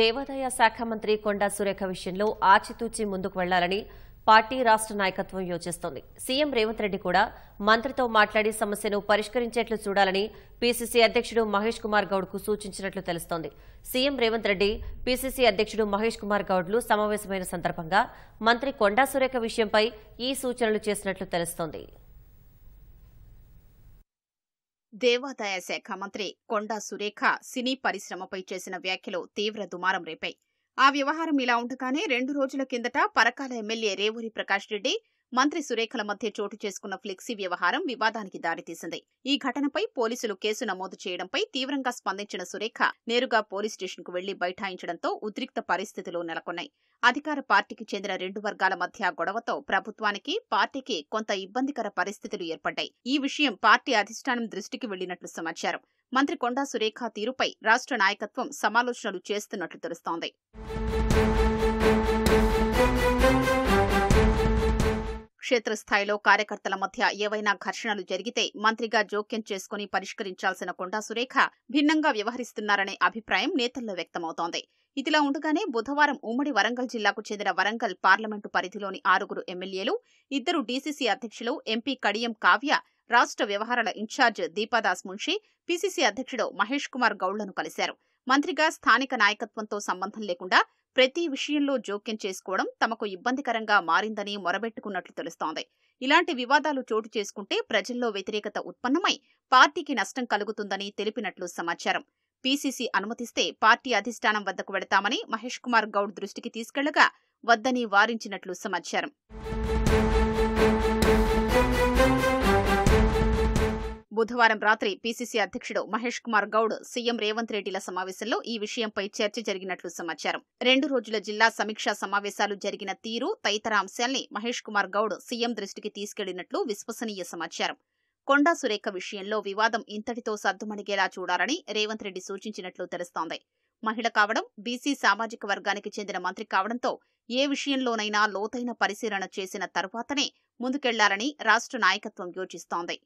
దేవాదాయ శాఖ మంత్రి కొండా సురేఖ విషయంలో ఆచితూచి ముందుకు వెళ్లాలని పార్టీ రాష్ట నాయకత్వం యోచిస్తోంది సీఎం రేవంత్ రెడ్డి కూడా మంత్రితో మాట్లాడి సమస్యను పరిష్కరించేట్లు చూడాలని పీసీసీ అధ్యక్షుడు మహేష్ కుమార్ గౌడ్కు సూచించినట్లు తెలుస్తోంది సీఎం రేవంత్ రెడ్డి పీసీసీ అధ్యక్షుడు మహేష్ కుమార్ గౌడ్లు సమావేశమైన సందర్భంగా మంత్రి కొండా సురేఖ విషయంపై ఈ సూచనలు చేసినట్లు తెలుస్తోంది దేవాదాయ శాఖ మంత్రి కొండా సురేఖ సినీ పరిశ్రమపై చేసిన వ్యాఖ్యలు తీవ్ర దుమారం రేపాయి ఆ వ్యవహారం ఇలా ఉండగానే రెండు రోజుల కిందట పరకాల ఎమ్మెల్యే రేవూరి ప్రకాష్ రెడ్డి మంత్రి సురేఖల మధ్య చోటు చేసుకున్న ఫ్లెక్సీ వ్యవహారం వివాదానికి దారితీసింది ఈ ఘటనపై పోలీసులు కేసు నమోదు చేయడంపై తీవ్రంగా స్పందించిన సురేఖ నేరుగా పోలీస్ స్టేషన్కు వెళ్లి బైఠాయించడంతో ఉద్రిక్త పరిస్థితులు నెలకొన్నాయి అధికార పార్టీకి చెందిన రెండు వర్గాల మధ్య గొడవతో ప్రభుత్వానికి పార్టీకి కొంత ఇబ్బందికర పరిస్థితులు ఏర్పడ్డాయి ఈ విషయం పార్టీ అధిష్టానం దృష్టికి వెళ్లినట్లు సమాచారం మంత్రి కొండా సురేఖ తీరుపై రాష్ట్ర నాయకత్వం సమాలోచనలు చేస్తున్నట్లు తెలుస్తోంది క్షేత్రస్థాయిలో కార్యకర్తల మధ్య ఏవైనా ఘర్షణలు జరిగితే మంత్రిగా జోక్యం చేసుకుని పరిష్కరించాల్సిన కొండా సురేఖ భిన్నంగా వ్యవహరిస్తున్నారనే అభిప్రాయం నేతల్లో వ్యక్తమవుతోంది ఇదిలా ఉండగానే బుధవారం ఉమ్మడి వరంగల్ జిల్లాకు చెందిన వరంగల్ పార్లమెంటు పరిధిలోని ఆరుగురు ఎమ్మెల్యేలు ఇద్దరు డీసీసీ అధ్యక్షులు ఎంపీ కడియం కావ్య రాష్ట్ర వ్యవహారాల ఇన్ఛార్జ్ దీపాదాస్ మున్షి పీసీసీ అధ్యక్షుడు మహేష్ కుమార్ గౌడ్లను కలిశారు మంత్రిగా స్థానిక నాయకత్వంతో సంబంధం లేకుండా ప్రతి విషయంలో జోక్యం చేసుకోవడం తమకు ఇబ్బందికరంగా మారిందని మొరబెట్టుకున్నట్లు తెలుస్తోంది ఇలాంటి వివాదాలు చోటు చేసుకుంటే ప్రజల్లో వ్యతిరేకత ఉత్పన్నమై పార్టీకి నష్టం కలుగుతుందని తెలిపినట్లు సమాచారం పీసీసీ అనుమతిస్తే పార్టీ అధిష్టానం వద్దకు వెడతామని మహేష్ కుమార్ గౌడ్ దృష్టికి తీసుకెళ్లగా వద్దని వారించినట్లు సమాచారం బుధవారం రాత్రి పీసీసీ అధ్యక్షుడు మహేష్ కుమార్ గౌడ్ సీఎం రేవంత్ రెడ్డిల సమావేశంలో ఈ విషయంపై చర్చ జరిగినట్లు సమాచారం రెండు రోజుల జిల్లా సమీక్షా సమావేశాలు జరిగిన తీరు తదితర అంశాల్ని మహేష్ కుమార్ గౌడ్ సీఎం దృష్టికి తీసుకెళ్లినట్లు విశ్వసనీయ సమాచారం కొండా సురేఖ విషయంలో వివాదం ఇంతటితో సద్దుమణిగేలా చూడాలని రేవంత్ రెడ్డి సూచించినట్లు తెలుస్తోంది మహిళ కావడం బీసీ సామాజిక వర్గానికి చెందిన మంత్రి కావడంతో ఏ విషయంలోనైనా లోతైన పరిశీలన చేసిన తర్వాతనే ముందుకెళ్లాలని రాష్ట్ర నాయకత్వం యోచిస్తోంది